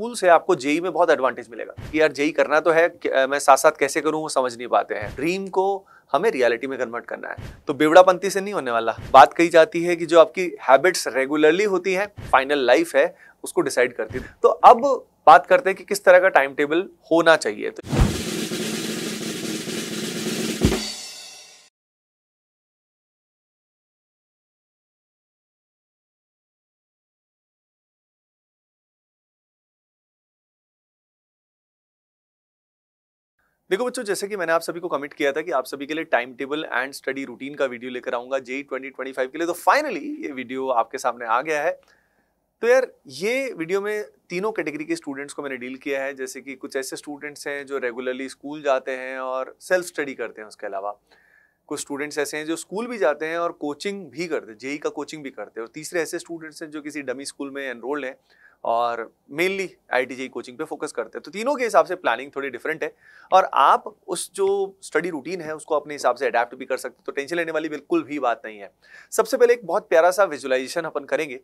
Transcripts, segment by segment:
school से आपको JEE में बहुत एडवांटेज मिलेगा कि यार जेई करना तो है मैं साथ साथ कैसे करूँ वो समझ नहीं पाते हैं ड्रीम को हमें रियलिटी में कन्वर्ट करना है तो बेवड़ापंथी से नहीं होने वाला बात कही जाती है कि जो आपकी हैबिट्स रेगुलरली होती है फाइनल लाइफ है उसको डिसाइड करती है तो अब बात करते हैं कि किस तरह का टाइम टेबल होना चाहिए तो देखो बच्चों जैसे कि मैंने आप सभी को कमिट किया था कि आप सभी के लिए time table and study routine का वीडियो लेकर आऊंगा जेई फाइव के लिए तो फाइनली ये वीडियो आपके सामने आ गया है तो यार ये वीडियो में तीनों कैटेगरी के स्टूडेंट्स को मैंने डील किया है जैसे कि कुछ ऐसे स्टूडेंट्स हैं जो रेगुलरली स्कूल जाते हैं और सेल्फ स्टडी करते हैं उसके अलावा कुछ स्टूडेंट्स ऐसे हैं जो स्कूल भी जाते हैं और कोचिंग भी करते हैं जेई का कोचिंग भी करते हैं और तीसरे ऐसे स्टूडेंट्स हैं जो किसी डमी स्कूल में एनरोल्ड हैं और मेनली आई कोचिंग पे फोकस करते हैं तो तीनों के हिसाब से प्लानिंग थोड़ी डिफरेंट है और आप उस जो स्टडी रूटीन है उसको अपने हिसाब से अडेप्ट भी कर सकते हो तो टेंशन लेने वाली बिल्कुल भी बात नहीं है सबसे पहले एक बहुत प्यारा सा विजुलाइजेशन अपन करेंगे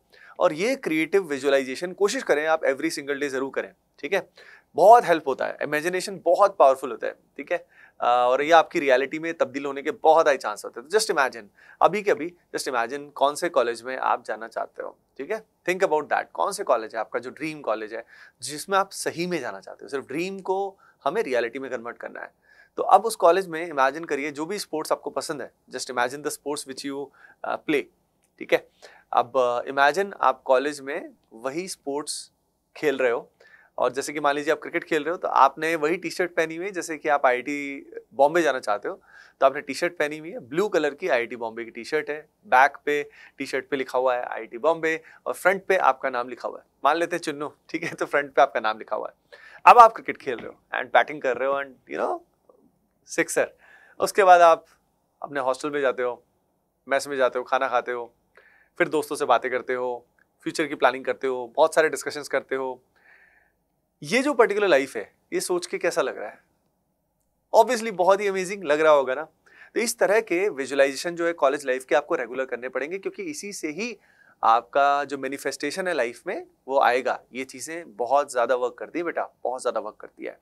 और ये क्रिएटिव विजुलाइजेशन कोशिश करें आप एवरी सिंगल डे ज़रूर करें ठीक है बहुत हेल्प होता है इमेजिनेशन बहुत पावरफुल होता है ठीक है और ये आपकी रियलिटी में तब्दील होने के बहुत आई चांस होते हैं तो जस्ट इमेजिन अभी के अभी जस्ट इमेजिन कौन से कॉलेज में आप जाना चाहते हो ठीक है थिंक अबाउट दैट कौन से कॉलेज है आपका जो ड्रीम कॉलेज है जिसमें आप सही में जाना चाहते हो सिर्फ ड्रीम को हमें रियलिटी में कन्वर्ट करना है तो अब उस कॉलेज में इमेजिन करिए जो भी स्पोर्ट्स आपको पसंद है just imagine the sports which you play ठीक है अब इमेजिन uh, आप कॉलेज में वही स्पोर्ट्स खेल रहे हो और जैसे कि मान लीजिए आप क्रिकेट खेल रहे हो तो आपने वही टी शर्ट पहनी हुई है जैसे कि आप आई बॉम्बे जाना चाहते हो तो आपने टी शर्ट पहनी हुई है ब्लू कलर की आई बॉम्बे की टी शर्ट है बैक पे टी शर्ट पे लिखा हुआ है आई बॉम्बे और फ्रंट पे आपका नाम लिखा हुआ है मान लेते हैं चुन्नू ठीक है तो फ्रंट पे आपका नाम लिखा हुआ है अब आप क्रिकेट खेल रहे हो एंड बैटिंग कर रहे हो एंड यू नो सिक्सर उसके बाद आप अपने हॉस्टल में जाते हो मैस में जाते हो खाना खाते हो फिर दोस्तों से बातें करते हो फ्यूचर की प्लानिंग करते हो बहुत सारे डिस्कशंस करते हो ये जो पर्टिकुलर लाइफ है ये सोच के कैसा लग रहा है ऑब्वियसली बहुत ही अमेजिंग लग रहा होगा ना तो इस तरह के विजुलाइजेशन जो है कॉलेज लाइफ के आपको रेगुलर करने पड़ेंगे क्योंकि इसी से ही आपका जो मैनिफेस्टेशन है लाइफ में वो आएगा ये चीज़ें बहुत ज़्यादा वर्क करती है बेटा बहुत ज़्यादा वर्क करती है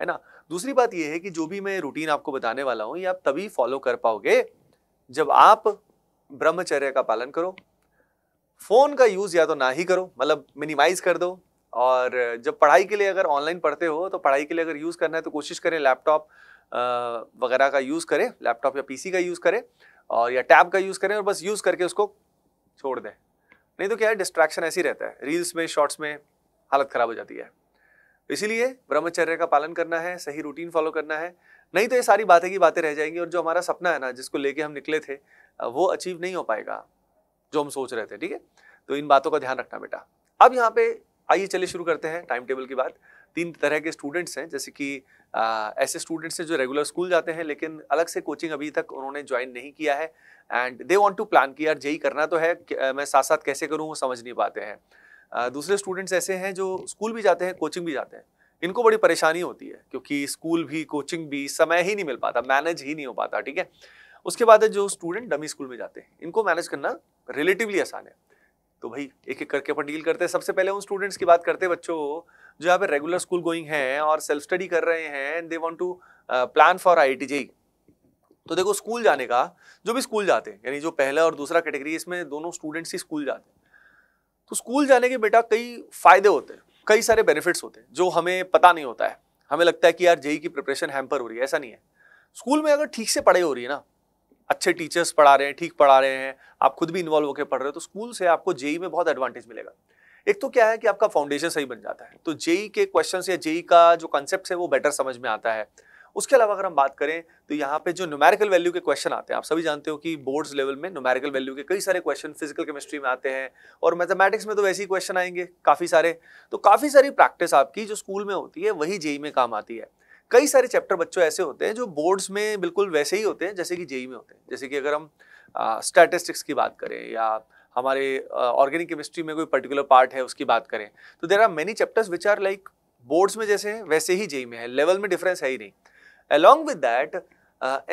है ना दूसरी बात यह है कि जो भी मैं रूटीन आपको बताने वाला हूँ ये आप तभी फॉलो कर पाओगे जब आप ब्रह्मचर्य का पालन करो फोन का यूज़ या तो ना ही करो मतलब मिनिमाइज कर दो और जब पढ़ाई के लिए अगर ऑनलाइन पढ़ते हो तो पढ़ाई के लिए अगर यूज़ करना है तो कोशिश करें लैपटॉप वगैरह का यूज़ करें लैपटॉप या पीसी का यूज़ करें और या टैब का यूज़ करें और बस यूज़ करके उसको छोड़ दें नहीं तो क्या है डिस्ट्रैक्शन ऐसी रहता है रील्स में शॉर्ट्स में हालत ख़राब हो जाती है इसीलिए ब्रह्मचर्य का पालन करना है सही रूटीन फॉलो करना है नहीं तो ये सारी बातें की बातें रह जाएंगी और जो हमारा सपना है ना जिसको लेके हम निकले थे वो अचीव नहीं हो पाएगा जो हम सोच रहे थे ठीक है तो इन बातों का ध्यान रखना बेटा अब यहाँ पे आइए चलिए शुरू करते हैं टाइम टेबल की बात तीन तरह के स्टूडेंट्स हैं जैसे कि आ, ऐसे स्टूडेंट्स हैं जो रेगुलर स्कूल जाते हैं लेकिन अलग से कोचिंग अभी तक उन्होंने ज्वाइन नहीं किया है and they want to plan कि यार जेई करना तो है मैं साथ साथ कैसे करूँ वो समझ नहीं पाते हैं आ, दूसरे स्टूडेंट्स ऐसे हैं जो स्कूल भी जाते हैं कोचिंग भी जाते हैं इनको बड़ी परेशानी होती है क्योंकि स्कूल भी कोचिंग भी समय ही नहीं मिल पाता मैनेज ही नहीं हो पाता ठीक है उसके बाद है जो स्टूडेंट डमी स्कूल में जाते हैं इनको मैनेज करना रिलेटिवली आसान है तो भाई एक एक करके अपन डील करते हैं सबसे पहले उन स्टूडेंट्स की बात करते हैं बच्चों जो यहाँ पे रेगुलर स्कूल गोइंग हैं और सेल्फ स्टडी कर रहे हैं and they want to plan for I तो देखो स्कूल जाने का जो भी स्कूल जाते हैं यानी जो पहला और दूसरा कैटेगरी इसमें दोनों स्टूडेंट्स ही स्कूल जाते हैं तो स्कूल जाने के बेटा कई फायदे होते हैं कई सारे बेनिफिट्स होते हैं जो हमें पता नहीं होता है हमें लगता है कि यार जेई e e की प्रिपरेशन हैम्पर हो रही है ऐसा नहीं है स्कूल में अगर ठीक से पढ़ाई हो रही है ना अच्छे टीचर्स पढ़ा रहे हैं ठीक पढ़ा रहे हैं आप खुद भी इन्वॉल्व होकर पढ़ रहे हो तो स्कूल से आपको जेई में बहुत एडवांटेज मिलेगा एक तो क्या है कि आपका फाउंडेशन सही बन जाता है तो जेई के क्वेश्चन या जेई का जो कंसेप्ट है वो बेटर समझ में आता है उसके अलावा अगर हम बात करें तो यहाँ पे जो न्यूमेरिकल वैल्यू के क्वेश्चन आते हैं आप सभी जानते हो कि बोर्ड्स लेवल में न्यूमेरिकल वैल्यू के कई सारे क्वेश्चन फिजिकल केमिस्ट्री में आते हैं और मैथमेटिक्स में तो वैसे ही क्वेश्चन आएंगे काफ़ी सारे तो काफ़ी सारी प्रैक्टिस आपकी जो स्कूल में होती है वही जेई में काम आती है कई सारे चैप्टर बच्चों ऐसे होते हैं जो बोर्ड्स में बिल्कुल वैसे ही होते हैं जैसे कि जेई में होते हैं जैसे कि अगर हम स्टैटिस्टिक्स की बात करें या हमारे ऑर्गेनिक केमिस्ट्री में कोई पर्टिकुलर पार्ट है उसकी बात करें तो there are many chapters which are like boards में जैसे हैं वैसे ही जेई में है लेवल में डिफरेंस है ही नहीं अलॉन्ग विद दैट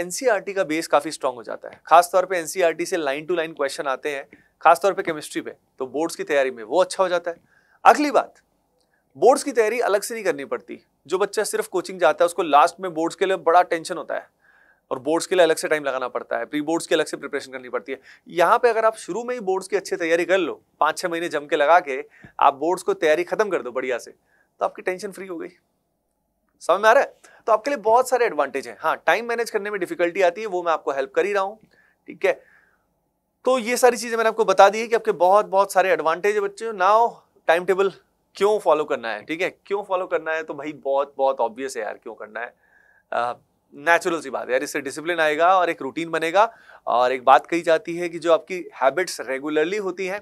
एन का बेस काफ़ी स्ट्रॉन्ग हो जाता है खासतौर पर एन e से लाइन टू लाइन क्वेश्चन आते हैं खासतौर पर केमिस्ट्री पे तो बोर्ड्स की तैयारी में वो अच्छा हो जाता है अगली बात बोर्ड्स की तैयारी अलग से नहीं करनी पड़ती जो बच्चा सिर्फ कोचिंग जाता है उसको लास्ट में बोर्ड्स के लिए बड़ा टेंशन होता है और बोर्ड्स के लिए अलग से टाइम लगाना पड़ता है प्री बोर्ड्स की अलग से प्रिपरेशन करनी पड़ती है यहाँ पे अगर आप शुरू में ही बोर्ड्स की अच्छी तैयारी कर लो पाँच छः महीने जम के लगा के आप बोर्ड्स को तैयारी खत्म कर दो बढ़िया से तो आपकी टेंशन फ्री हो गई समझ में आ रहा है तो आपके लिए बहुत सारे एडवांटेज हैं हाँ टाइम मैनेज करने में डिफिकल्टी आती है वो मैं आपको हेल्प कर ही रहा हूँ ठीक है तो ये सारी चीज़ें मैंने आपको बता दी है कि आपके बहुत बहुत सारे एडवांटेज है बच्चे नाव टाइम टेबल क्यों फॉलो करना है ठीक है क्यों फॉलो करना है तो भाई बहुत बहुत ऑब्वियस है यार क्यों करना है नेचुरल सी बात है यार इससे डिसिप्लिन आएगा और एक रूटीन बनेगा और एक बात कही जाती है कि जो आपकी हैबिट्स रेगुलरली होती हैं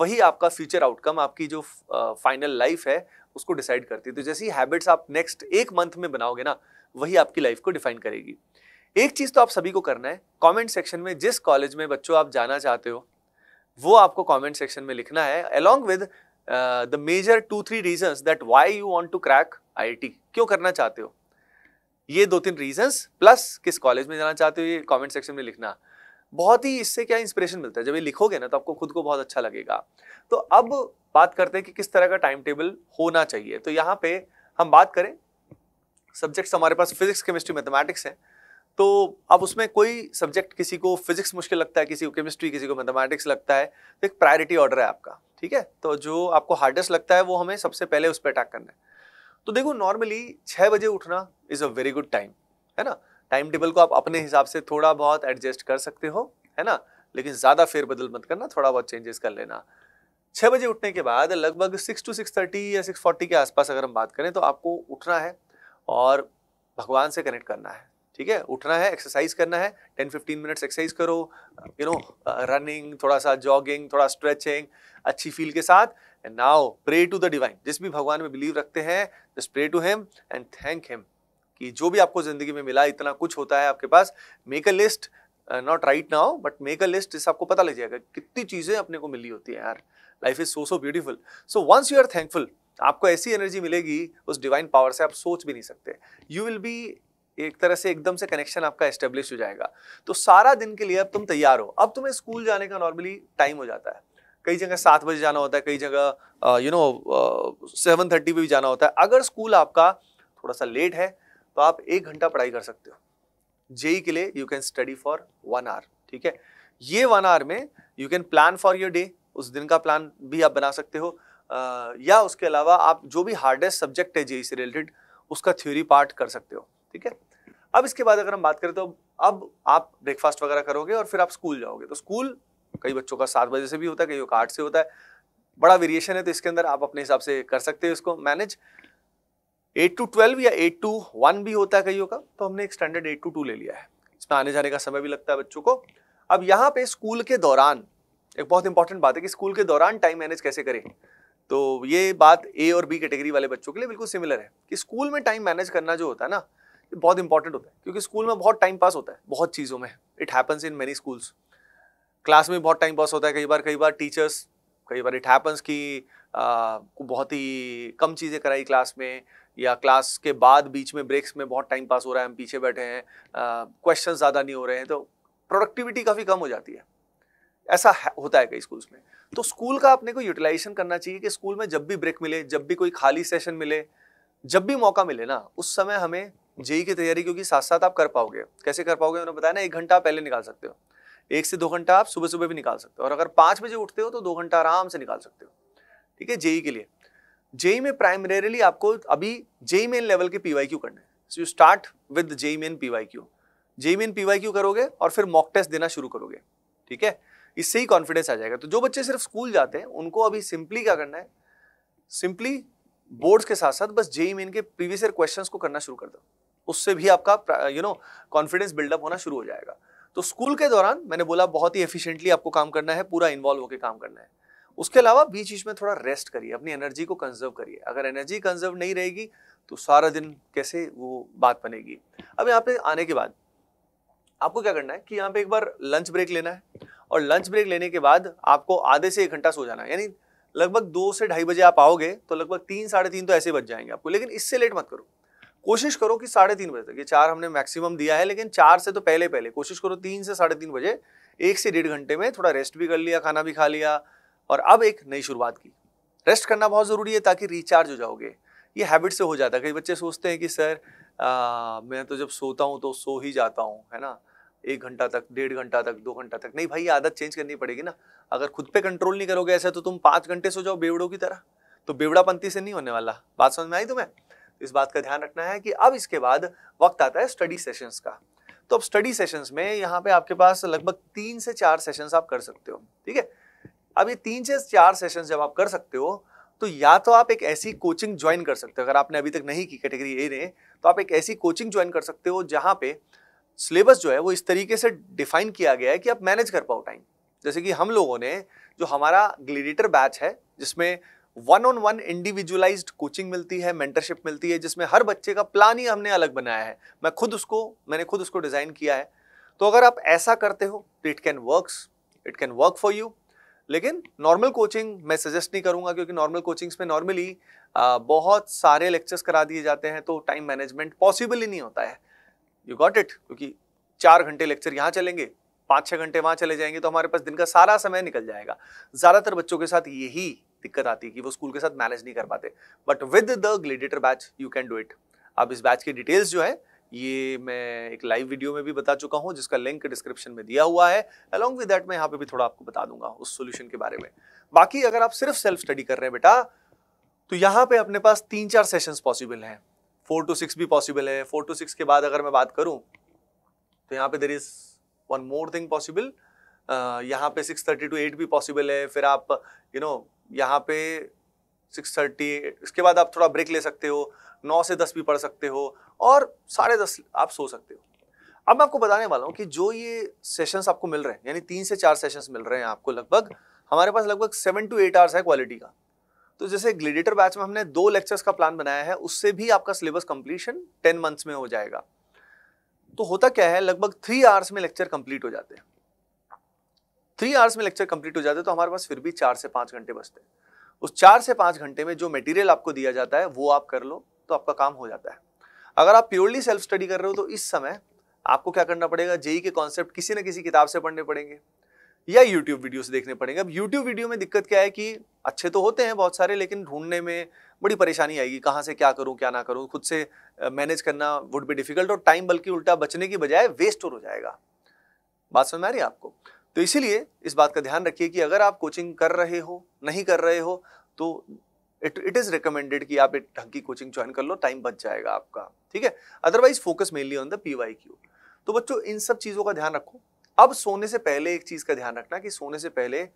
वही आपका फ्यूचर आउटकम आपकी जो फाइनल लाइफ है उसको डिसाइड करती है तो जैसी हैबिट्स आप नेक्स्ट एक मंथ में बनाओगे ना वही आपकी लाइफ को डिफाइन करेगी एक चीज़ तो आप सभी को करना है कमेंट सेक्शन में जिस कॉलेज में बच्चों आप जाना चाहते हो वो आपको कमेंट सेक्शन में लिखना है along with the major two three reasons that why you want to crack IIT क्यों करना चाहते हो ये दो तीन रीजंस प्लस किस कॉलेज में जाना चाहते हो ये कमेंट सेक्शन में लिखना बहुत ही इससे क्या इंस्पिरेशन मिलता है जब ये लिखोगे ना तो आपको खुद को बहुत अच्छा लगेगा तो अब बात करते हैं कि किस तरह का टाइम टेबल होना चाहिए तो यहाँ पे हम बात करें सब्जेक्ट्स हमारे पास फिजिक्स केमिस्ट्री मैथमेटिक्स हैं तो अब उसमें कोई सब्जेक्ट किसी को फिजिक्स मुश्किल लगता है किसी को केमिस्ट्री किसी को मैथमेटिक्स लगता है तो एक प्रायोरिटी ऑर्डर है आपका ठीक है तो जो आपको हार्डेस्ट लगता है वो हमें सबसे पहले उस पर अटैक करना है तो देखो नॉर्मली छः बजे उठना is a very good time है ना टाइम टेबल को आप अपने हिसाब से थोड़ा बहुत एडजस्ट कर सकते हो है ना लेकिन ज़्यादा फेरबदल मत करना थोड़ा बहुत चेंजेस कर लेना छः बजे उठने के बाद लगभग सिक्स टू सिक्स थर्टी या सिक्स फोर्टी के आसपास अगर हम बात करें तो आपको उठना है और भगवान से कनेक्ट करना है ठीक है उठना है एक्सरसाइज करना है टेन फिफ्टीन मिनट्स एक्सरसाइज करो यू नो रनिंग थोड़ा सा जॉगिंग थोड़ा स्ट्रेचिंग अच्छी फील के साथ and now pray to the divine जिस भी भगवान में बिलीव रखते हैं just pray to him and thank him कि जो भी आपको ज़िंदगी में मिला इतना कुछ होता है आपके पास make a list not right now but make a list इससे आपको पता लग जाएगा कितनी चीज़ें अपने को मिली होती है यार life is so so beautiful so once you are thankful आपको ऐसी एनर्जी मिलेगी उस डिवाइन पावर से आप सोच भी नहीं सकते यू विल बी एक तरह से एकदम से कनेक्शन आपका एस्टेब्लिश हो जाएगा तो सारा दिन के लिए अब तुम तैयार हो अब तुम्हें स्कूल जाने का नॉर्मली टाइम हो जाता है कई जगह सात बजे जाना होता है कई जगह यू नो सेवन थर्टी पर भी जाना होता है अगर स्कूल आपका थोड़ा सा लेट है तो आप एक घंटा पढ़ाई कर सकते हो जेई e के लिए you can study for one hour ठीक है ये वन आवर में you can plan for your day उस दिन का प्लान भी आप बना सकते हो आ, या उसके अलावा आप जो भी हार्डेस्ट सब्जेक्ट है जेई e से रिलेटेड उसका थ्योरी पार्ट कर सकते हो ठीक है अब इसके बाद अगर हम बात करें तो अब आप ब्रेकफास्ट वगैरह करोगे और फिर आप स्कूल जाओगे तो स्कूल कई बच्चों का सात बजे से भी होता है कईयों का आठ से होता है बड़ा वेरिएशन है तो इसके अंदर आप अपने हिसाब से कर सकते हो इसको मैनेज एट टू ट्वेल्व या एट टू वन भी होता है कईयों का तो हमने एक स्टैंडर्ड एट टू टू ले लिया है इसमें आने जाने का समय भी लगता है बच्चों को अब यहाँ पे स्कूल के दौरान एक बहुत इंपॉर्टेंट बात है कि स्कूल के दौरान टाइम मैनेज कैसे करें तो ये बात ए और बी कैटेगरी वाले बच्चों के लिए बिल्कुल सिमिलर है कि स्कूल में टाइम मैनेज करना जो होता है ना ये बहुत इंपॉर्टेंट होता है क्योंकि स्कूल में बहुत टाइम पास होता है बहुत चीज़ों में it happens in many schools class में बहुत टाइम पास होता है कई बार कई बार टीचर्स कई बार इट हैपन्स कि बहुत ही कम चीज़ें कराई क्लास में या क्लास के बाद बीच में ब्रेक्स में बहुत टाइम पास हो रहा है हम पीछे बैठे हैं क्वेश्चन ज़्यादा नहीं हो रहे हैं तो प्रोडक्टिविटी काफ़ी कम हो जाती है ऐसा है, होता है कई स्कूल्स में तो स्कूल का अपने को यूटिलाइजेशन करना चाहिए कि स्कूल में जब भी ब्रेक मिले जब भी कोई खाली सेशन मिले जब भी मौका मिले ना उस समय हमें जेई की तैयारी क्योंकि साथ साथ आप कर पाओगे कैसे कर पाओगे उन्होंने बताया ना एक घंटा पहले निकाल सकते हो एक से दो घंटा आप सुबह सुबह भी निकाल सकते हो और अगर पाँच बजे उठते हो तो दो घंटा आराम से निकाल सकते हो ठीक है जेई के लिए जेई में प्राइमरेली आपको अभी जेई मेन लेवल के पीवाई क्यू करना है so you start with JEE main PY Q JEE main PY Q करोगे और फिर मॉक टेस्ट देना शुरू करोगे ठीक है इससे ही कॉन्फिडेंस आ जाएगा तो जो बच्चे सिर्फ स्कूल जाते हैं उनको अभी सिंपली क्या करना है सिंपली बोर्ड्स के साथ साथ बस जेई मेन के प्रीवियस ईयर क्वेश्चंस को करना शुरू कर दो उससे भी आपका यू नो कॉन्फिडेंस बिल्डअप होना शुरू हो जाएगा तो स्कूल के दौरान मैंने बोला बहुत ही एफिशिएंटली आपको काम करना है पूरा इन्वॉल्व होकर काम करना है उसके अलावा बीच बीच में थोड़ा रेस्ट करिए अपनी एनर्जी को कंजर्व करिए अगर एनर्जी कंजर्व नहीं रहेगी तो सारा दिन कैसे वो बात बनेगी अब यहाँ पे आने के बाद आपको क्या करना है कि यहाँ पे एक बार लंच ब्रेक लेना है और लंच ब्रेक लेने के बाद आपको आधे से एक घंटा सो जाना है यानी लगभग दो से ढाई बजे आप आओगे तो लगभग तीन साढ़े तीन तो ऐसे बच जाएंगे आपको लेकिन इससे लेट मत करो कोशिश करो कि साढ़े तीन बजे तक ये चार हमने मैक्सिमम दिया है लेकिन चार से तो पहले पहले कोशिश करो तीन से साढ़े तीन बजे एक से डेढ़ घंटे में थोड़ा रेस्ट भी कर लिया खाना भी खा लिया और अब एक नई शुरुआत की रेस्ट करना बहुत ज़रूरी है ताकि रिचार्ज हो जाओगे ये हैबिट से हो जाता है कई बच्चे सोचते हैं कि सर आ, मैं तो जब सोता हूँ तो सो ही जाता हूँ है ना एक घंटा तक डेढ़ घंटा तक दो घंटा तक नहीं भाई आदत चेंज करनी पड़ेगी ना अगर खुद पे कंट्रोल नहीं करोगे ऐसा तो तुम पाँच घंटे सो जाओ बेवड़ों की तरह तो बेवड़ापंथी से नहीं होने वाला बात समझ में आई तुम्हें इस बात का ध्यान रखना है कि अब इसके बाद वक्त आता है स्टडी सेशंस का तो अब स्टडी सेशंस में यहाँ पे आपके पास लगभग तीन से चार सेशंस आप कर सकते हो ठीक है अब ये तीन से चार सेशंस जब आप कर सकते हो तो या तो आप एक ऐसी कोचिंग ज्वाइन कर सकते हो अगर आपने अभी तक नहीं की कैटेगरी ए ने तो आप एक ऐसी कोचिंग ज्वाइन कर सकते हो जहाँ पे सिलेबस जो है वो इस तरीके से डिफाइन किया गया है कि आप मैनेज कर पाओ टाइम जैसे कि हम लोगों ने जो हमारा ग्लिडिटर बैच है जिसमें one on one individualised coaching मिलती है मेंटरशिप मिलती है जिसमें हर बच्चे का प्लान ही हमने अलग बनाया है मैं खुद उसको मैंने खुद उसको डिज़ाइन किया है तो अगर आप ऐसा करते हो तो it can work it can work for you लेकिन नॉर्मल कोचिंग मैं सजेस्ट नहीं करूंगा क्योंकि नॉर्मल कोचिंग्स में नॉर्मली बहुत सारे लेक्चर्स करा दिए जाते हैं तो टाइम मैनेजमेंट पॉसिबल ही नहीं होता है यू गॉट इट क्योंकि चार घंटे लेक्चर यहाँ चलेंगे पाँच छः घंटे वहाँ चले जाएंगे तो हमारे पास दिन का सारा समय निकल जाएगा ज़्यादातर बच्चों के साथ यही दिक्कत आती है कि वो स्कूल के साथ मैनेज नहीं कर पाते but with the gladiator batch you can do it अब इस बैच की डिटेल्स जो है ये मैं एक लाइव वीडियो में भी बता चुका हूँ जिसका लिंक डिस्क्रिप्शन में दिया हुआ है अलॉन्ग विद दैट मैं यहाँ पे भी थोड़ा आपको बता दूंगा उस सोल्यूशन के बारे में बाकी अगर आप सिर्फ सेल्फ स्टडी कर रहे हैं बेटा तो यहाँ पे अपने पास तीन चार सेशंस पॉसिबल हैं फोर टू सिक्स भी पॉसिबल है फोर टू सिक्स के बाद अगर मैं बात करूँ तो यहाँ पे there is one more thing possible यहाँ पे सिक्स थर्टी टू एट भी पॉसिबल है फिर आप यू you नो know, यहाँ पे सिक्स थर्टी इसके बाद आप थोड़ा ब्रेक ले सकते हो नौ से दस भी पढ़ सकते हो और साढ़े दस आप सो सकते हो अब मैं आपको बताने वाला हूँ कि जो ये सेशंस आपको मिल रहे हैं यानी तीन से चार सेशंस मिल रहे हैं आपको लगभग हमारे पास लगभग सेवन टू एट आवर्स है क्वालिटी का तो जैसे ग्लेडिएटर बैच में हमने दो लेक्चर्स का प्लान बनाया है उससे भी आपका सिलेबस कंप्लीशन टेन मंथ्स में हो जाएगा तो होता क्या है लगभग थ्री आवर्स में लेक्चर कंप्लीट हो जाते हैं थ्री आवर्स में लेक्चर कंप्लीट हो जाते तो हमारे पास फिर भी चार से पाँच घंटे बचते हैं उस चार से पाँच घंटे में जो मटेरियल आपको दिया जाता है वो आप कर लो तो आपका काम हो जाता है अगर आप प्योरली सेल्फ स्टडी कर रहे हो तो इस समय आपको क्या करना पड़ेगा जेई के कॉन्सेप्ट किसी न किसी किताब से पढ़ने पड़ेंगे या यूट्यूब वीडियो से देखने पड़ेंगे अब यूट्यूब वीडियो में दिक्कत क्या है कि अच्छे तो होते हैं बहुत सारे लेकिन ढूंढने में बड़ी परेशानी आएगी कहाँ से क्या करूँ क्या ना करूँ खुद से मैनेज करना वुड भी डिफिकल्ट और टाइम बल्कि उल्टा बचने की बजाय वेस्ट और हो जाएगा बात समझ में आ रही है आपको तो इसीलिए इस बात का ध्यान रखिए कि अगर आप कोचिंग कर रहे हो नहीं कर रहे हो तो इट इट इज़ रिकमेंडेड कि आप एक ढंग की कोचिंग ज्वाइन कर लो टाइम बच जाएगा आपका ठीक है otherwise focus mainly on the P Y Q तो बच्चों इन सब चीज़ों का ध्यान रखो अब सोने से पहले एक चीज़ का ध्यान रखना कि सोने से पहले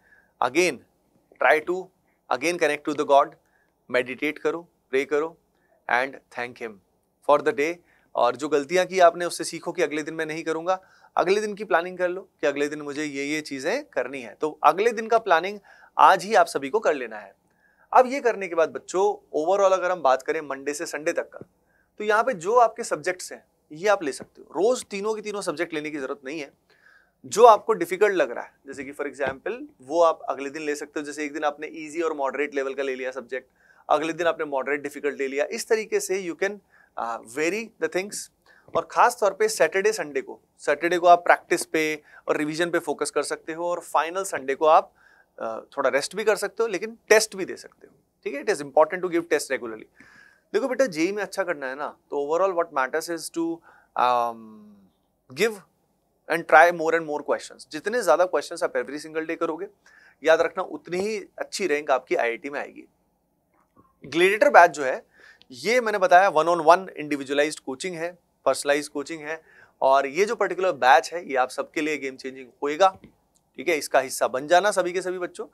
again try to again connect to the god meditate करो प्रे करो and thank him for the day और जो गलतियां की आपने उससे सीखो कि अगले दिन मैं नहीं करूंगा अगले दिन की प्लानिंग कर लो कि अगले दिन मुझे ये ये चीज़ें करनी है तो अगले दिन का प्लानिंग आज ही आप सभी को कर लेना है अब ये करने के बाद बच्चों ओवरऑल अगर हम बात करें मंडे से संडे तक का तो यहाँ पे जो आपके सब्जेक्ट्स हैं ये आप ले सकते हो रोज तीनों के तीनों सब्जेक्ट लेने की जरूरत नहीं है जो आपको डिफिकल्ट लग रहा है जैसे कि फॉर एग्जाम्पल वो आप अगले दिन ले सकते हो जैसे एक दिन आपने ईजी और मॉडरेट लेवल का ले लिया सब्जेक्ट अगले दिन आपने मॉडरेट डिफिकल्ट ले लिया इस तरीके से you can vary the things और ख़ास तौर पे सैटरडे संडे को सैटरडे को आप प्रैक्टिस पे और रिवीजन पे फोकस कर सकते हो और फाइनल संडे को आप uh, थोड़ा रेस्ट भी कर सकते हो लेकिन टेस्ट भी दे सकते हो ठीक है it is important to give test regularly देखो बेटा जेई e e में अच्छा करना है ना तो overall what matters is to give and try more and more question जितने ज़्यादा क्वेश्चन आप एवरी सिंगल डे करोगे याद रखना उतनी ही अच्छी रैंक आपकी आई में आएगी ग्लेडिएटर बैच जो है ये मैंने बताया one on one individualise coaching है पर्सनलाइज कोचिंग है और ये जो पर्टिकुलर बैच है ये आप सबके लिए गेम चेंजिंग होएगा ठीक है इसका हिस्सा बन जाना सभी के सभी बच्चों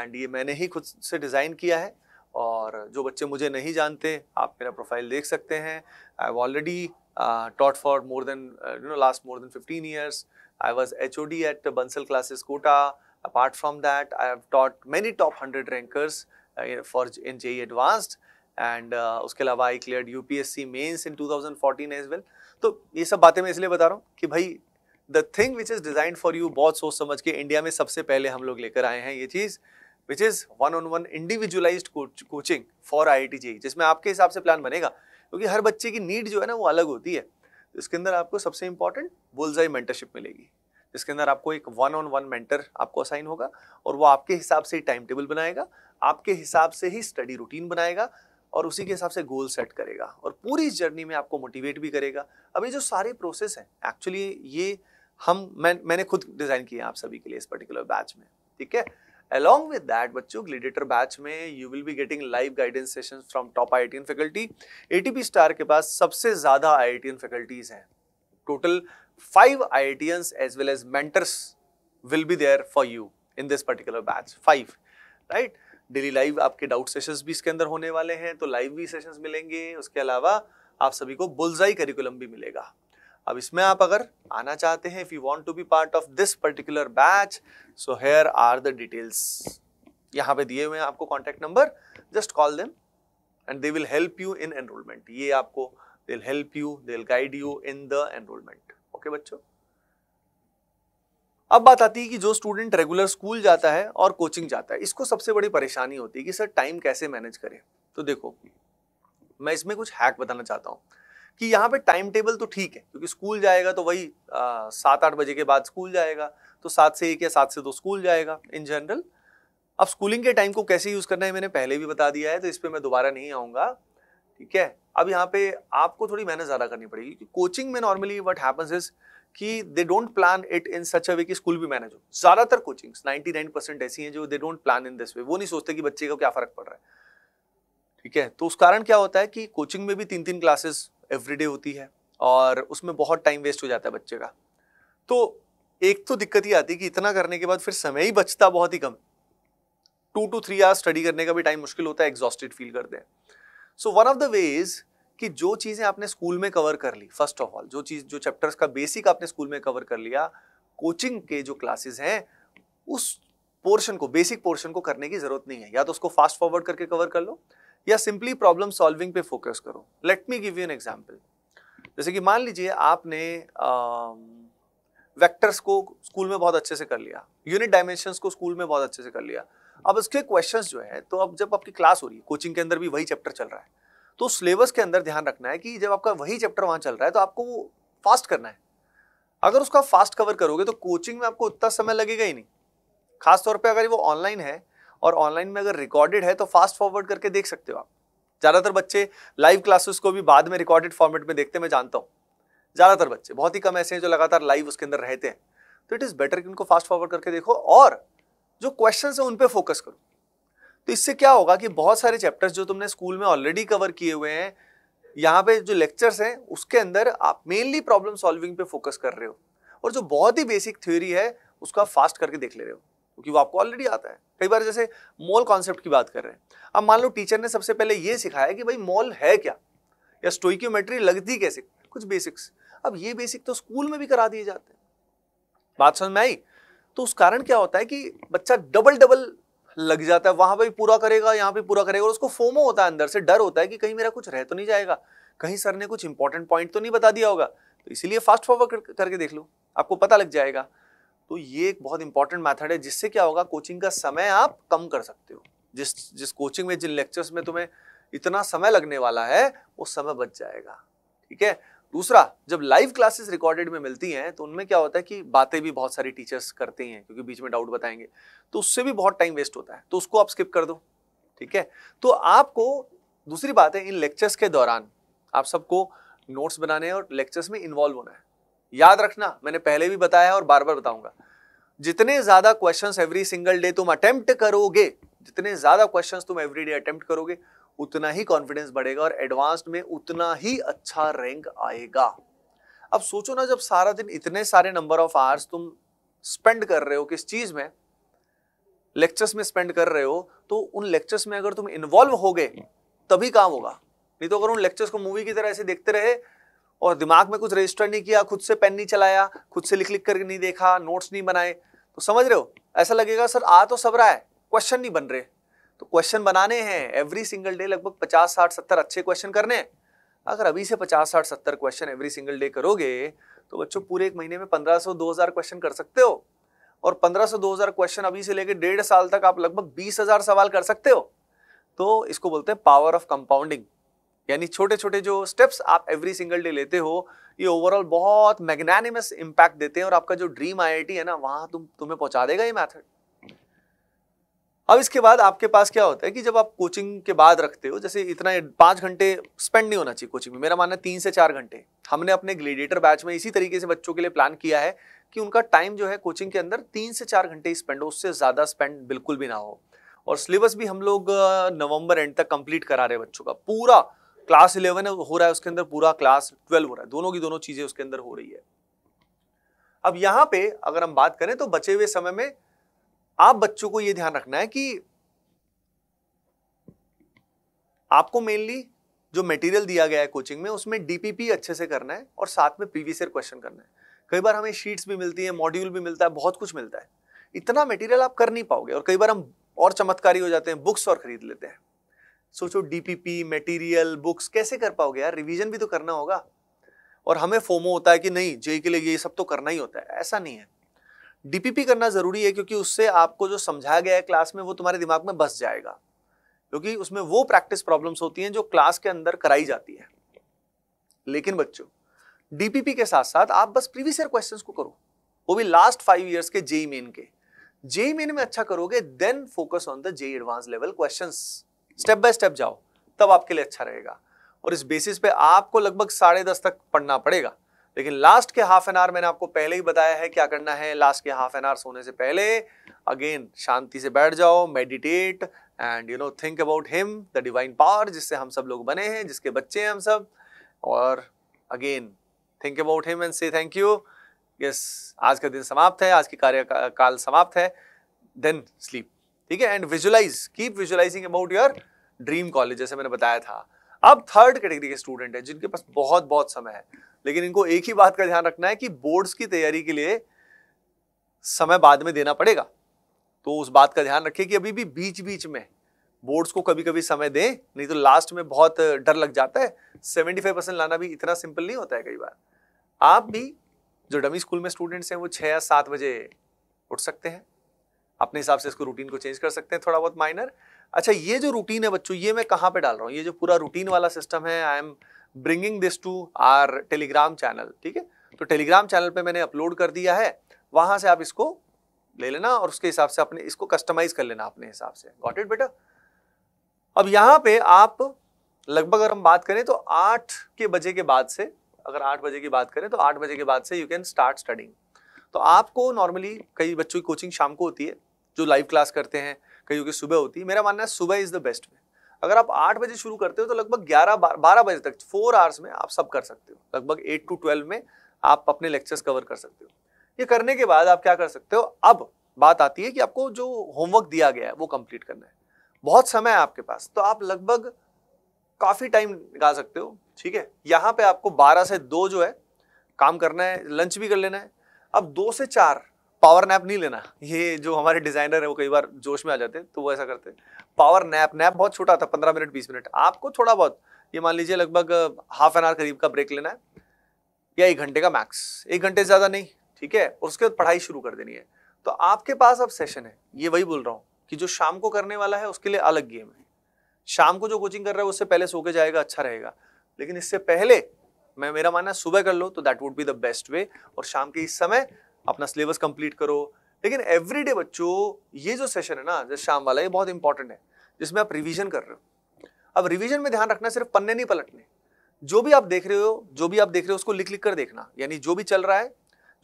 एंड ये मैंने ही खुद से डिज़ाइन किया है और जो बच्चे मुझे नहीं जानते आप मेरा प्रोफाइल देख सकते हैं I already taught for more than you know last more than fifteen years I was H O D at Bansal classes Kota apart from that I have taught many top hundred rankers for in JEE advanced and uh, उसके अलावा I clear C mains in two thousand fourteen as well तो ये सब बातें मैं इसलिए बता रहा हूँ कि भाई the thing which is design for you बहुत सोच समझ के इंडिया में सबसे पहले हम लोग लेकर आए हैं ये चीज़ which is one on one individualise coaching for I I T जिसमें आपके हिसाब से प्लान बनेगा क्योंकि हर बच्चे की नीड जो है ना वो अलग होती है तो इसके अंदर आपको सबसे इंपॉर्टेंट बुलजाई मेंटरशिप मिलेगी जिसके अंदर आपको एक वन ऑन वन मेंटर आपको असाइन होगा और वो आपके हिसाब से ही टाइम टेबल बनाएगा आपके हिसाब से ही स्टडी रूटीन बनाएगा और उसी के हिसाब से गोल सेट करेगा और पूरी इस जर्नी में आपको मोटिवेट भी करेगा अब ये जो सारे प्रोसेस हैं एक्चुअली ये हम मैं मैंने खुद डिज़ाइन किया आप सभी के लिए इस पर्टिकुलर बैच में ठीक है अलॉन्ग विद that बच्चों ग्लिडेटर बैच में you will be getting live guidance session from top I I faculty ATP star के पास सबसे ज़्यादा आई आई फैकल्टीज हैं total five I I as well as mentors will be there for you in this particular batch five right daily live आपके doubt sessions भी इसके अंदर होने वाले हैं तो लाइव भी सेशंस मिलेंगे उसके अलावा आप सभी को बुलजाई करिकुलम भी मिलेगा अब इसमें आप अगर आना चाहते हैं if you want to be part of this particular batch so here are the details यहाँ पे दिए हुए हैं आपको contact number just call them and they will help you in enrolment ये आपको they help you they guide you in the enrolment okay बच्चों अब बात आती है कि जो स्टूडेंट रेगुलर स्कूल जाता है और कोचिंग जाता है इसको सबसे बड़ी परेशानी होती है कि सर टाइम कैसे मैनेज करें तो देखो मैं इसमें कुछ हैक बताना चाहता हूँ कि यहाँ पे टाइम टेबल तो ठीक है क्योंकि स्कूल जाएगा तो वही सात आठ बजे के बाद स्कूल जाएगा तो सात से एक या सात से दो स्कूल जाएगा इन जनरल अब स्कूलिंग के टाइम को कैसे यूज़ करना है मैंने पहले भी बता दिया है तो इस पर मैं दोबारा नहीं आऊँगा ठीक है अब यहाँ पे आपको थोड़ी मेहनत ज़्यादा करनी पड़ेगी क्योंकि कोचिंग में नॉर्मली वट हैपन्स इज़ कि they don't plan it in such a way कि स्कूल भी मैनेज हो ज़्यादातर कोचिंग्स 99 परसेंट ऐसी हैं जो they don't plan in this way वो नहीं सोचते कि बच्चे का क्या फ़र्क पड़ रहा है ठीक है तो उस कारण क्या होता है कि कोचिंग में भी तीन तीन क्लासेस एवरीडे होती है और उसमें बहुत टाइम वेस्ट हो जाता है बच्चे का तो एक तो दिक्कत ही आती है कि इतना करने के बाद फिर समय ही बचता बहुत ही कम two to three hours study करने का भी टाइम मुश्किल होता है एग्जॉस्टेड फील करते हैं so one of the ways कि जो चीज़ें आपने स्कूल में कवर कर ली फर्स्ट ऑफ ऑल जो चीज़ जो चैप्टर्स का बेसिक आपने स्कूल में कवर कर लिया कोचिंग के जो क्लासेस हैं उस पोर्शन को बेसिक पोर्शन को करने की ज़रूरत नहीं है या तो उसको फास्ट फॉरवर्ड करके कवर कर लो या सिंपली प्रॉब्लम सॉल्विंग पे फोकस करो let me give you an example जैसे कि मान लीजिए आपने वेक्टर्स को स्कूल में बहुत अच्छे से कर लिया यूनिट डायमेंशंस को स्कूल में बहुत अच्छे से कर लिया अब उसके क्वेश्चंस जो है तो अब जब आपकी क्लास हो रही है कोचिंग के अंदर भी वही चैप्टर चल रहा है तो सिलेबस के अंदर ध्यान रखना है कि जब आपका वही चैप्टर वहाँ चल रहा है तो आपको वो फास्ट करना है अगर उसका फास्ट कवर करोगे तो कोचिंग में आपको उतना समय लगेगा ही नहीं खासतौर पर अगर वो ऑनलाइन है और ऑनलाइन में अगर रिकॉर्डेड है तो फास्ट फॉरवर्ड करके देख सकते हो आप ज़्यादातर बच्चे लाइव क्लासेस को भी बाद में रिकॉर्डेड फॉर्मेट में देखते मैं जानता हूँ ज़्यादातर बच्चे बहुत ही कम ऐसे हैं जो लगातार लाइव उसके अंदर रहते हैं तो इट इज़ बेटर कि उनको फास्ट फॉरवर्ड करके देखो और जो क्वेश्चन है उन पर फोकस करो तो इससे क्या होगा कि बहुत सारे चैप्टर्स जो तुमने स्कूल में ऑलरेडी कवर किए हुए हैं यहाँ पे जो लेक्चर्स हैं उसके अंदर आप मेनली प्रॉब्लम सॉल्विंग पे फोकस कर रहे हो और जो बहुत ही बेसिक थ्योरी है उसका फास्ट करके देख ले रहे हो क्योंकि वो आपको ऑलरेडी आता है कई बार जैसे मॉल कॉन्सेप्ट की बात कर रहे हैं अब मान लो टीचर ने सबसे पहले ये सिखाया कि भाई मॉल है क्या या स्टोइक्योमेट्री लगती कैसे कुछ बेसिक्स अब ये बेसिक तो स्कूल में भी करा दिए जाते हैं बात समझ में आई तो उस कारण क्या होता है कि बच्चा डबल डबल लग जाता है वहां पर पूरा करेगा यहाँ पे पूरा करेगा और उसको फोमो होता है अंदर से डर होता है कि कहीं मेरा कुछ रह तो नहीं जाएगा कहीं सर ने कुछ इंपॉर्टेंट पॉइंट तो नहीं बता दिया होगा तो इसीलिए फास्ट फॉरवर्ड कर, करके देख लो आपको पता लग जाएगा तो ये एक बहुत इंपॉर्टेंट मैथड है जिससे क्या होगा कोचिंग का समय आप कम कर सकते हो जिस जिस कोचिंग में जिन लेक्चर्स में तुम्हें इतना समय लगने वाला है वो समय बच जाएगा ठीक है दूसरा जब लाइव क्लासेस रिकॉर्डेड में मिलती हैं तो उनमें क्या होता है कि बातें भी बहुत सारी टीचर्स करते हैं क्योंकि बीच में डाउट बताएंगे तो उससे भी बहुत टाइम वेस्ट होता है तो उसको आप स्किप कर दो ठीक है तो आपको दूसरी बात है इन लेक्चर्स के दौरान आप सबको नोट्स बनाने और लेक्चर्स में इन्वॉल्व होना है याद रखना मैंने पहले भी बताया और बार बार बताऊंगा जितने ज़्यादा क्वेश्चन एवरी सिंगल डे तुम अटेम्प्ट करोगे जितने ज़्यादा क्वेश्चन तुम एवरी डे अटेम्प्ट करोगे उतना ही कॉन्फिडेंस बढ़ेगा और एडवांस्ड में उतना ही अच्छा रैंक आएगा अब सोचो ना जब सारा दिन इतने सारे नंबर ऑफ आवर्स तुम स्पेंड कर रहे हो किस चीज में लेक्चर्स में स्पेंड कर रहे हो तो उन लेक्चर्स में अगर तुम इन्वॉल्व हो गए तभी काम होगा नहीं तो अगर उन लेक्चर्स को मूवी की तरह ऐसे देखते रहे और दिमाग में कुछ रजिस्टर नहीं किया खुद से पेन नहीं चलाया खुद से लिख लिख करके नहीं देखा नोट्स नहीं बनाए तो समझ रहे हो ऐसा लगेगा सर आ तो सब रहा है क्वेश्चन नहीं बन रहे तो क्वेश्चन बनाने हैं एवरी सिंगल डे लगभग पचास साठ सत्तर अच्छे क्वेश्चन करने हैं अगर अभी से पचास साठ सत्तर क्वेश्चन एवरी सिंगल डे करोगे तो बच्चों पूरे एक महीने में पंद्रह सौ दो हज़ार क्वेश्चन कर सकते हो और पंद्रह सौ दो हज़ार क्वेश्चन अभी से लेकर डेढ़ साल तक आप लगभग बीस हज़ार सवाल कर सकते हो तो इसको बोलते हैं पावर ऑफ कंपाउंडिंग यानी छोटे छोटे जो स्टेप्स आप एवरी सिंगल डे लेते हो ये ओवरऑल बहुत मैग्नानिमस इम्पैक्ट देते हैं और आपका जो ड्रीम आई है ना वहाँ तुम तुम्हें पहुँचा देगा ये मैथड अब इसके बाद आपके पास क्या होता है कि जब आप कोचिंग के बाद रखते हो जैसे इतना पाँच घंटे स्पेंड नहीं होना चाहिए कोचिंग में मेरा मानना है तीन से चार घंटे हमने अपने ग्लेडिएटर बैच में इसी तरीके से बच्चों के लिए प्लान किया है कि उनका टाइम जो है कोचिंग के अंदर तीन से चार घंटे ही स्पेंड हो उससे ज़्यादा स्पेंड बिल्कुल भी ना हो और सिलेबस भी हम लोग नवंबर एंड तक कंप्लीट करा रहे हैं बच्चों का पूरा क्लास इलेवन हो रहा है उसके अंदर पूरा क्लास ट्वेल्व हो रहा है दोनों की दोनों चीज़ें उसके अंदर हो रही है अब यहाँ पे अगर हम बात करें तो बचे हुए समय में आप बच्चों को यह ध्यान रखना है कि आपको मेनली जो मटेरियल दिया गया है कोचिंग में उसमें डीपीपी अच्छे से करना है और साथ में प्रीवियस ईयर क्वेश्चन करना है कई बार हमें शीट्स भी मिलती है मॉड्यूल भी मिलता है बहुत कुछ मिलता है इतना मटेरियल आप कर नहीं पाओगे और कई बार हम और चमत्कारी हो जाते हैं बुक्स और खरीद लेते हैं सोचो डीपीपी मटेरियल बुक्स कैसे कर पाओगे यार रिवीजन भी तो करना होगा और हमें फोमो होता है कि नहीं जे के लिए ये सब तो करना ही होता है ऐसा नहीं है डीपीपी करना ज़रूरी है क्योंकि उससे आपको जो समझाया गया है क्लास में वो तुम्हारे दिमाग में बस जाएगा क्योंकि उसमें वो प्रैक्टिस प्रॉब्लम्स होती हैं जो क्लास के अंदर कराई जाती है लेकिन बच्चों डीपीपी के साथ साथ आप बस प्रीवियस ईयर क्वेश्चंस को करो वो भी लास्ट फाइव ईयर्स के जेई मेन e e के जेई मेन e में अच्छा करोगे then focus on the JEE advance level question step by step जाओ तब आपके लिए अच्छा रहेगा और इस बेसिस पे आपको लगभग साढ़े दस तक पढ़ना पड़ेगा लेकिन लास्ट के हाफ एन आवर मैंने आपको पहले ही बताया है क्या करना है लास्ट के हाफ एन आवर सोने से पहले अगेन शांति से बैठ जाओ meditate and you know think about him the divine power जिससे हम सब लोग बने हैं जिसके बच्चे हैं हम सब और again think about him and say thank you yes आज का दिन समाप्त है आज की कार्यकाल समाप्त है देन स्लीप ठीक है and visualise keep visualising about your dream college जैसे मैंने बताया था अब थर्ड कैटेगरी के स्टूडेंट हैं जिनके पास बहुत बहुत समय है लेकिन इनको एक ही बात का ध्यान रखना है कि बोर्ड्स की तैयारी के लिए समय बाद में देना पड़ेगा तो उस बात का ध्यान रखें कि अभी भी बीच बीच में बोर्ड्स को कभी कभी समय दें नहीं तो लास्ट में बहुत डर लग जाता है सेवेंटी परसेंट लाना भी इतना सिंपल नहीं होता है कई बार आप भी जो डमी स्कूल में स्टूडेंट्स हैं वो छः या सात बजे उठ सकते हैं अपने हिसाब से इसको रूटीन को चेंज कर सकते हैं थोड़ा बहुत माइनर अच्छा ये जो रूटीन है बच्चों ये मैं कहाँ पे डाल रहा हूँ ये जो पूरा रूटीन वाला सिस्टम है I am bringing this to our Telegram channel ठीक है तो टेलीग्राम चैनल पे मैंने अपलोड कर दिया है वहाँ से आप इसको ले लेना और उसके हिसाब से अपने इसको कस्टमाइज कर लेना अपने हिसाब से गॉट इट बेटा अब यहाँ पे आप लगभग अगर हम बात करें तो आठ के बजे के बाद से अगर आठ बजे की बात करें तो आठ बजे के बाद से यू कैन स्टार्ट स्टडिंग तो आपको नॉर्मली कई बच्चों की कोचिंग शाम को होती है जो लाइव क्लास करते हैं कहीं सुबह होती है मेरा मानना है सुबह इज़ द बेस्ट वे अगर आप आठ बजे शुरू करते हो तो लगभग ग्यारह बारह बजे तक फोर आवर्स में आप सब कर सकते हो लगभग एट टू ट्वेल्व में आप अपने लेक्चर्स कवर कर सकते हो ये करने के बाद आप क्या कर सकते हो अब बात आती है कि आपको जो होमवर्क दिया गया है वो कंप्लीट करना है बहुत समय है आपके पास तो आप लगभग काफ़ी टाइम निकाल सकते हो ठीक है यहाँ पे आपको 12 से 2 जो है काम करना है लंच भी कर लेना है अब 2 से पावर नैप नहीं लेना ये जो हमारे डिजाइनर है वो कई बार जोश में आ जाते हैं तो वो ऐसा करते हैं पावर नैप नैप बहुत छोटा था पंद्रह मिनट बीस मिनट आपको थोड़ा बहुत ये मान लीजिए लगभग हाफ एन आवर करीब का ब्रेक लेना है या एक घंटे का मैक्स एक घंटे से ज़्यादा नहीं ठीक है उसके बाद पढ़ाई शुरू कर देनी है तो आपके पास अब सेशन है ये वही बोल रहा हूँ कि जो शाम को करने वाला है उसके लिए अलग गेम है शाम को जो कोचिंग कर रहा है उससे पहले सो के जाएगा अच्छा रहेगा लेकिन इससे पहले मैं मेरा मानना सुबह कर लो तो that would be the best way और शाम के इस समय अपना सिलेबस कंप्लीट करो लेकिन एवरीडे बच्चों ये जो सेशन है ना जैसे शाम वाला ये बहुत इंपॉर्टेंट है जिसमें आप रिविजन कर रहे हो अब रिविजन में ध्यान रखना सिर्फ पन्ने नहीं पलटने जो भी आप देख रहे हो जो भी आप देख रहे हो उसको लिख लिख कर देखना यानी जो भी चल रहा है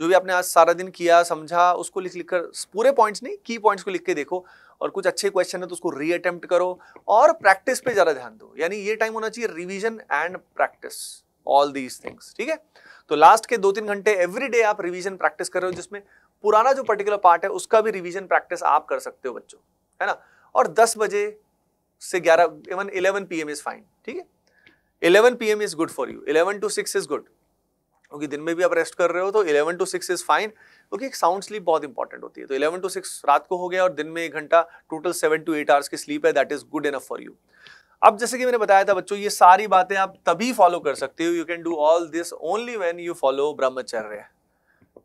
जो भी आपने आज सारा दिन किया समझा उसको लिख लिख कर पूरे पॉइंट्स नहीं की पॉइंट्स को लिख के देखो और कुछ अच्छे क्वेश्चन है तो उसको रीअटेम्प्ट करो और प्रैक्टिस पे ज़्यादा ध्यान दो यानी ये टाइम होना चाहिए revision and practice all these things ठीक है तो लास्ट के दो तीन घंटे एवरी डे आप रिविजन प्रैक्टिस कर रहे हो जिसमें पुराना जो पर्टिकुलर पार्ट है उसका भी रिविजन प्रैक्टिस आप कर सकते हो बच्चों है ना और दस बजे से ग्यारह even eleven P is fine ठीक है eleven P is good for you eleven to six is good क्योंकि दिन में भी आप रेस्ट कर रहे हो तो eleven to six is fine क्योंकि एक साउंड स्लीप बहुत इंपॉर्टेंट होती है तो इलेवन टू सिक्स रात को हो गया और दिन में एक घंटा total seven to eight hours की स्लीप है that is good enough for you अब जैसे कि मैंने बताया था बच्चों ये सारी बातें आप तभी फॉलो कर सकते हो you can do all this only when you follow brahmacharya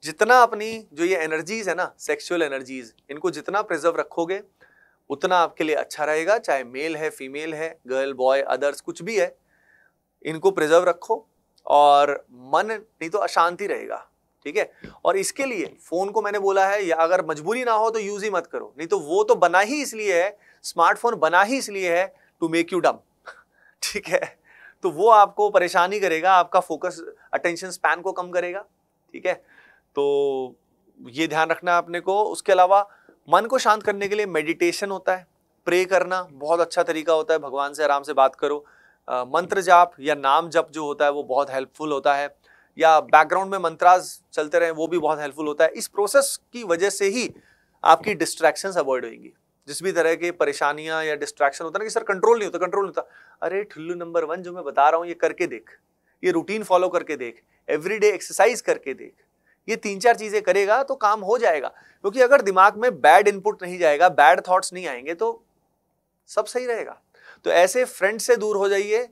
जितना अपनी जो ये एनर्जीज है ना सेक्सुअल एनर्जीज इनको जितना प्रिजर्व रखोगे उतना आपके लिए अच्छा रहेगा चाहे मेल है फीमेल है गर्ल बॉय अदर्स कुछ भी है इनको प्रिजर्व रखो और मन नहीं तो अशांति रहेगा ठीक है और इसके लिए फोन को मैंने बोला है या अगर मजबूरी ना हो तो यूज ही मत करो नहीं तो वो तो बना ही इसलिए है स्मार्टफोन बना ही इसलिए है टू मेक यू डम ठीक है तो वो आपको परेशानी करेगा आपका फोकस अटेंशन स्पैन को कम करेगा ठीक है तो ये ध्यान रखना है अपने को उसके अलावा मन को शांत करने के लिए मेडिटेशन होता है प्रे करना बहुत अच्छा तरीका होता है भगवान से आराम से बात करो आ, मंत्र जाप या नाम जप जो होता है वो बहुत हेल्पफुल होता है या बैकग्राउंड में मंत्राज चलते रहें वो भी बहुत हेल्पफुल होता है इस प्रोसेस की वजह से ही आपकी डिस्ट्रैक्शंस अवॉइड होंगी जिस भी तरह की परेशानियां या डिस्ट्रैक्शन होता है ना कि सर कंट्रोल नहीं होता कंट्रोल नहीं होता अरे ठुल्लू नंबर वन जो मैं बता रहा हूँ ये करके देख ये रूटीन फॉलो करके देख डे एक्सरसाइज करके देख ये तीन चार चीज़ें करेगा तो काम हो जाएगा क्योंकि अगर दिमाग में बैड इनपुट नहीं जाएगा बैड थॉट्स नहीं आएंगे तो सब सही रहेगा तो ऐसे फ्रेंड से दूर हो जाइए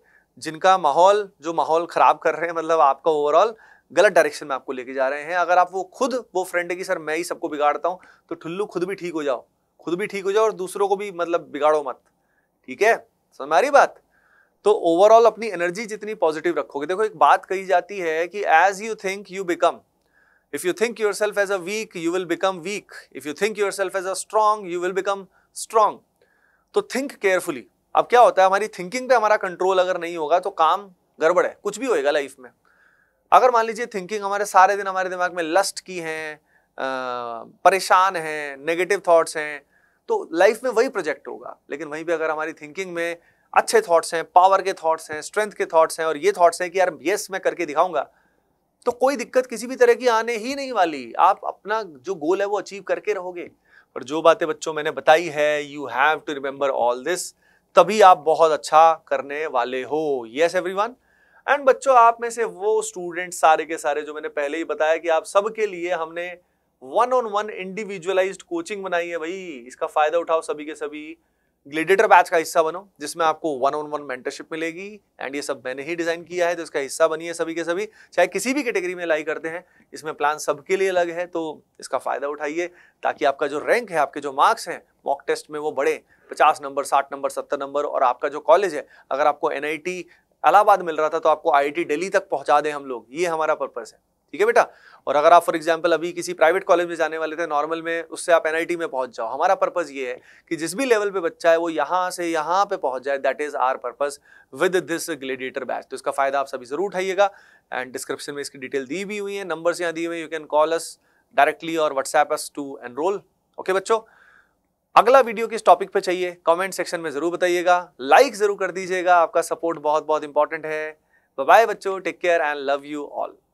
जिनका माहौल जो माहौल ख़राब कर रहे हैं मतलब आपका ओवरऑल गलत डायरेक्शन में आपको लेके जा रहे हैं अगर आप वो खुद वो फ्रेंड है कि सर मैं ही सबको बिगाड़ता हूँ तो ठुल्लू खुद भी ठीक हो जाओ खुद भी ठीक हो जाओ और दूसरों को भी मतलब बिगाड़ो मत ठीक है समझ में आ रही बात तो ओवरऑल अपनी एनर्जी जितनी पॉजिटिव रखोगे देखो एक बात कही जाती है कि as you think you become if you think yourself as a weak you will become weak if you think yourself as a strong you will become strong तो थिंक केयरफुली अब क्या होता है हमारी thinking पे हमारा control अगर नहीं होगा तो काम गड़बड़ है कुछ भी होएगा लाइफ में अगर मान लीजिए थिंकिंग हमारे सारे दिन हमारे दिमाग में लस्ट की है परेशान है नेगेटिव थॉट्स हैं तो लाइफ में वही प्रोजेक्ट होगा लेकिन वहीं पर अगर हमारी थिंकिंग में अच्छे थॉट्स हैं पावर के थॉट्स हैं स्ट्रेंथ के थॉट्स हैं और ये थॉट्स हैं कि यार यस मैं करके दिखाऊंगा तो कोई दिक्कत किसी भी तरह की आने ही नहीं वाली आप अपना जो गोल है वो अचीव करके रहोगे और जो बातें बच्चों मैंने बताई है you have to remember all this तभी आप बहुत अच्छा करने वाले हो यस वन एंड बच्चों आप में से वो स्टूडेंट सारे के सारे जो मैंने पहले ही बताया कि आप सबके लिए हमने one on one individualise coaching बनाई है भाई इसका फायदा उठाओ सभी के सभी ग्लेडेटर बैच का हिस्सा बनो जिसमें आपको वन ऑन वन मेंटरशिप मिलेगी एंड ये सब मैंने ही डिजाइन किया है तो इसका हिस्सा बनिए सभी के सभी चाहे किसी भी कैटेगरी में लाई करते हैं इसमें प्लान सबके लिए अलग है तो इसका फायदा उठाइए ताकि आपका जो रैंक है आपके जो मार्क्स हैं मॉक टेस्ट में वो बढ़े पचास नंबर साठ नंबर सत्तर नंबर और आपका जो कॉलेज है अगर आपको एन इलाहाबाद मिल रहा था तो आपको आई आई तक पहुँचा दें हम लोग ये हमारा पर्पज़ है ठीक है बेटा और अगर आप फॉर एग्जाम्पल अभी किसी प्राइवेट कॉलेज में जाने वाले थे नॉर्मल में उससे आप एनआईटी में पहुंच जाओ हमारा पर्पज ये है कि जिस भी लेवल पे बच्चा है वो यहाँ से यहाँ पे पहुंच जाए that is our purpose with this gladiator batch तो इसका फायदा आप सभी जरूर उठाइएगा एंड डिस्क्रिप्शन में इसकी डिटेल दी भी हुई है नंबर यहाँ दिए हुए you can call us directly और WhatsApp us to enrol okay बच्चों अगला वीडियो किस टॉपिक पे चाहिए कमेंट सेक्शन में जरूर बताइएगा लाइक जरूर कर दीजिएगा आपका सपोर्ट बहुत बहुत इंपॉर्टेंट है बाय बच्चों take care and love you all